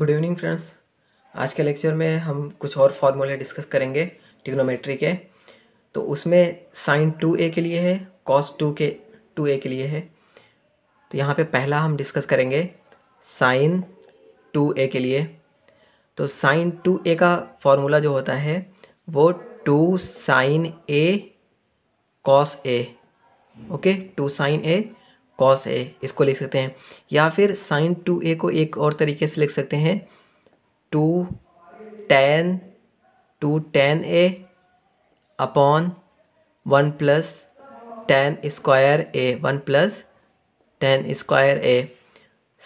good evening friends आज के lecture में हम कुछ और फार्मूले डिस्कस करेंगे टिक्नोमेट्री के तो उसमें साइन टू ए के लिए है कॉस टू के टू ए के लिए है तो यहाँ पे पहला हम डिस्कस करेंगे साइन टू ए के लिए तो साइन टू ए का फार्मूला जो होता है वो two sine A cos A okay two sine A cos A इसको लिख सकते हैं या फिर साइन टू ए को एक और तरीके से लिख सकते हैं two tan two tan A upon one plus tan square A one plus tan square A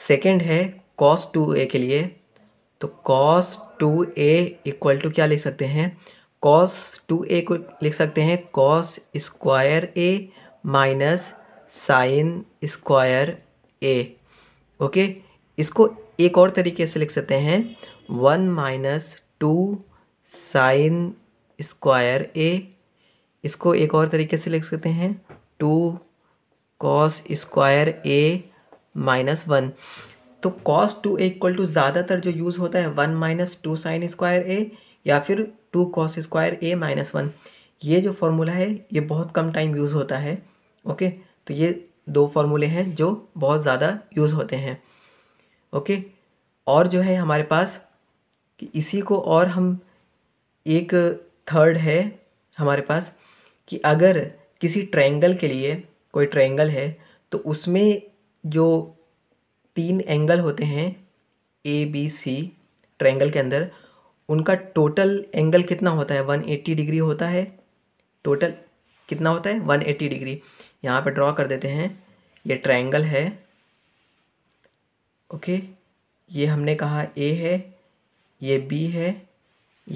second है कॉस टू ए के लिए तो cos two A equal to क्या लिख सकते हैं कॉस टू ए को लिख सकते हैं cos square A minus sine square A okay इसको एक और तरीके से लिख सकते हैं one minus two sine square A इसको एक और तरीके से लिख सकते हैं two cos square A minus one तो cos two A equal to ज़्यादातर जो यूज़ होता है one minus two sine square A या फिर two cos square A minus one ये जो फॉर्मूला है ये बहुत कम टाइम यूज़ होता है ओके तो ये दो फार्मूले हैं जो बहुत ज़्यादा यूज़ होते हैं ओके और जो है हमारे पास कि इसी को और हम एक थर्ड है हमारे पास कि अगर किसी ट्रायंगल के लिए कोई ट्रायंगल है तो उसमें जो तीन एंगल होते हैं ए बी सी ट्रायंगल के अंदर उनका टोटल एंगल कितना होता है 180 डिग्री होता है टोटल कितना होता है 180 डिग्री यहाँ पे ड्रॉ कर देते हैं ये ट्रायंगल है ओके ये हमने कहा ए है ये बी है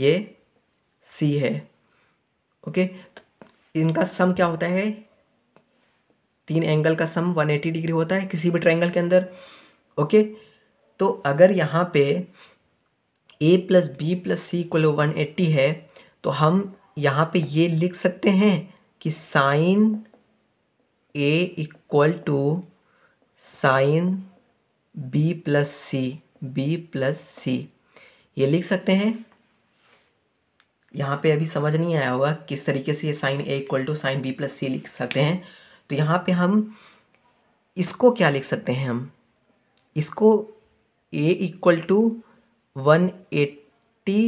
ये सी है ओके तो इनका सम क्या होता है तीन एंगल का सम 180 डिग्री होता है किसी भी ट्रायंगल के अंदर ओके तो अगर यहाँ पे A plus B plus C equal one eighty है तो हम यहाँ पे ये लिख सकते हैं कि sine A equal to sine B plus C B plus C ये लिख सकते हैं यहाँ पे अभी समझ नहीं आया होगा किस तरीके से ये sine A equal to sine B plus C लिख सकते हैं तो यहाँ पे हम इसको क्या लिख सकते हैं हम इसको A equal to one eighty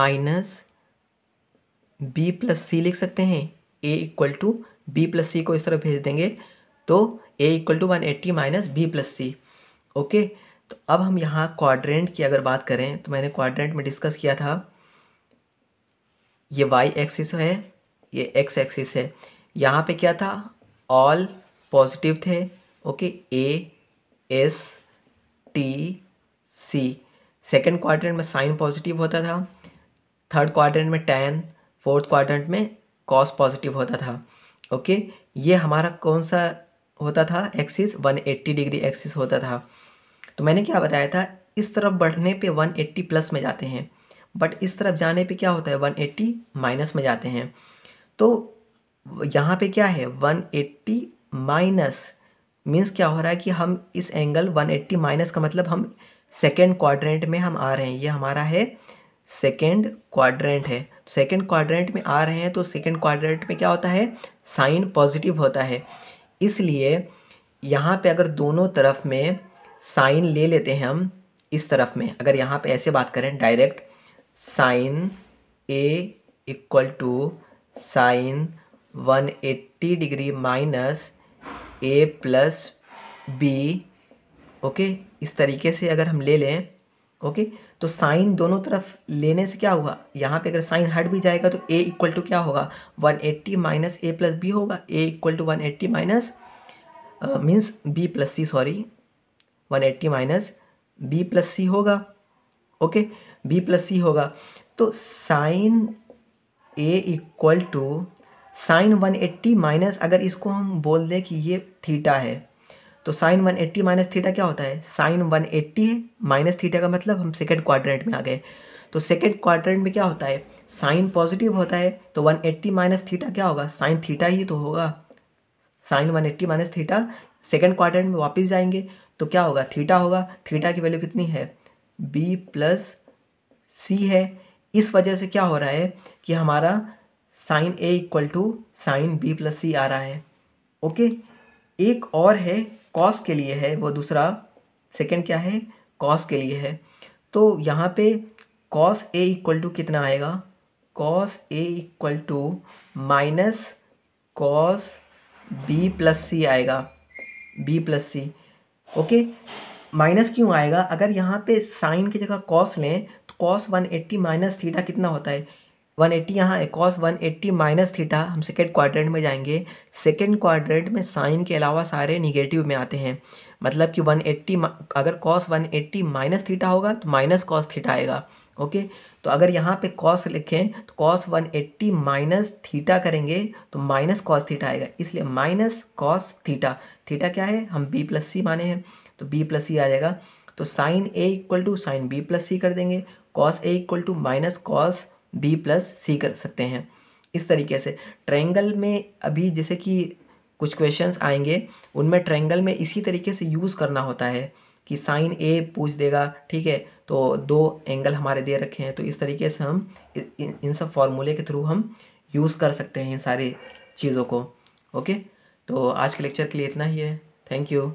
minus B plus C लिख सकते हैं A equal to B plus C को इस तरह भेज देंगे तो A equal to one eighty minus B plus C okay तो अब हम यहाँ क्वाड्रेंट की अगर बात करें तो मैंने क्वाड्रेंट में डिस्कस किया था ये वाई एक्सिस है ये एक्स एक्सिस है यहाँ पे क्या था ऑल पॉजिटिव थे okay A S T C second quadrant में साइन पॉजिटिव होता था थर्ड क्वाड्रेंट में टेन फोर्थ क्वाड्रेंट में कॉस पॉजिटिव होता था ओके ये हमारा कौन सा होता था एक्सिस 180 डिग्री एक्सिस होता था तो मैंने क्या बताया था इस तरफ बढ़ने पे 180 प्लस में जाते हैं बट इस तरफ जाने पे क्या होता है 180 माइनस में जाते हैं तो यहाँ पे क्या है 180 माइनस मीन्स क्या हो रहा है कि हम इस एंगल 180 माइनस का मतलब हम सेकेंड क्वाड्रेंट में हम आ रहे हैं ये हमारा है सेकेंड क्वाड्रेंट है सेकेंड क्वाड्रेंट में आ रहे हैं तो सेकेंड क्वाड्रेंट में क्या होता है साइन पॉजिटिव होता है इसलिए यहाँ पे अगर दोनों तरफ में साइन ले लेते हैं हम इस तरफ में अगर यहाँ पे ऐसे बात करें direct sine A equal to sine one eighty degree minus A plus B okay इस तरीके से अगर हम ले लें ओके तो साइन दोनों तरफ लेने से क्या हुआ यहाँ पे अगर साइन हट भी जाएगा तो ए इक्वल टू क्या होगा 180 eighty minus A plus B होगा A equal to one eighty minus means B plus C sorry one eighty minus B plus C होगा ओके बी प्लस सी होगा तो sine A equal to sine one eighty minus अगर इसको हम बोल दें कि ये थीटा है तो sine one eighty minus theta क्या होता है साइन वन एट्टी है माइनस थीटा का मतलब हम सेकेंड क्वाड्रेंट में आ गए तो सेकेंड क्वाड्रेंट में क्या होता है साइन पॉजिटिव होता है तो वन एट्टी माइनस थीटा क्या होगा साइन थीटा ही तो होगा sine one eighty minus theta second quadrant में वापस जाएंगे तो क्या होगा थीटा होगा थीटा की वैल्यू कितनी है बी प्लस सी है इस वजह से क्या हो रहा है कि हमारा sine A equal to sine B plus C आ रहा है ओके एक और है कॉस के लिए है वो दूसरा सेकंड क्या है कॉस के लिए है तो यहाँ पे कॉस ए इक्वल टू कितना आएगा cos A equal to minus cos B plus C आएगा B plus C okay minus क्यों आएगा अगर यहाँ पे साइन की जगह कॉस लें तो cos one eighty minus theta कितना होता है 180 एट्टी यहाँ cos one eighty minus theta हम सेकेंड क्वाड्रेंट में जाएंगे सेकेंड क्वाड्रेंट में साइन के अलावा सारे निगेटिव में आते हैं मतलब कि 180 अगर कॉस 180 माइनस थीटा होगा तो माइनस कॉस थीटा आएगा ओके तो अगर यहाँ पे कॉस लिखें तो कॉस 180 माइनस थीटा करेंगे तो माइनस कॉस थीटा आएगा इसलिए माइनस कॉस थीटा थीटा क्या है हम बी प्लस सी माने हैं तो बी प्लस सी आ जाएगा तो sine A equal to sine B plus C कर देंगे cos A equal to minus cos B plus C कर सकते हैं इस तरीके से ट्रायंगल में अभी जैसे कि कुछ क्वेश्चंस आएंगे उनमें ट्रायंगल में इसी तरीके से यूज़ करना होता है कि साइन ए पूछ देगा ठीक है तो दो एंगल हमारे दे रखे हैं तो इस तरीके से हम इन सब फॉर्मूले के थ्रू हम यूज़ कर सकते हैं इन सारी चीज़ों को ओके तो आज के लेक्चर के लिए इतना ही है थैंक यू